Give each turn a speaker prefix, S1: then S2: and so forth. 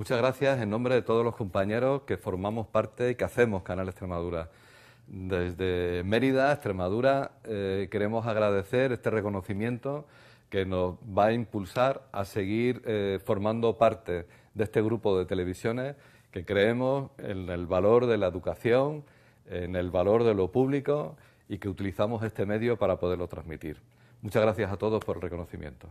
S1: Muchas gracias en nombre de todos los compañeros que formamos parte y que hacemos Canal Extremadura. Desde Mérida, Extremadura, eh, queremos agradecer este reconocimiento que nos va a impulsar a seguir eh, formando parte de este grupo de televisiones que creemos en el valor de la educación, en el valor de lo público y que utilizamos este medio para poderlo transmitir. Muchas gracias a todos por el reconocimiento.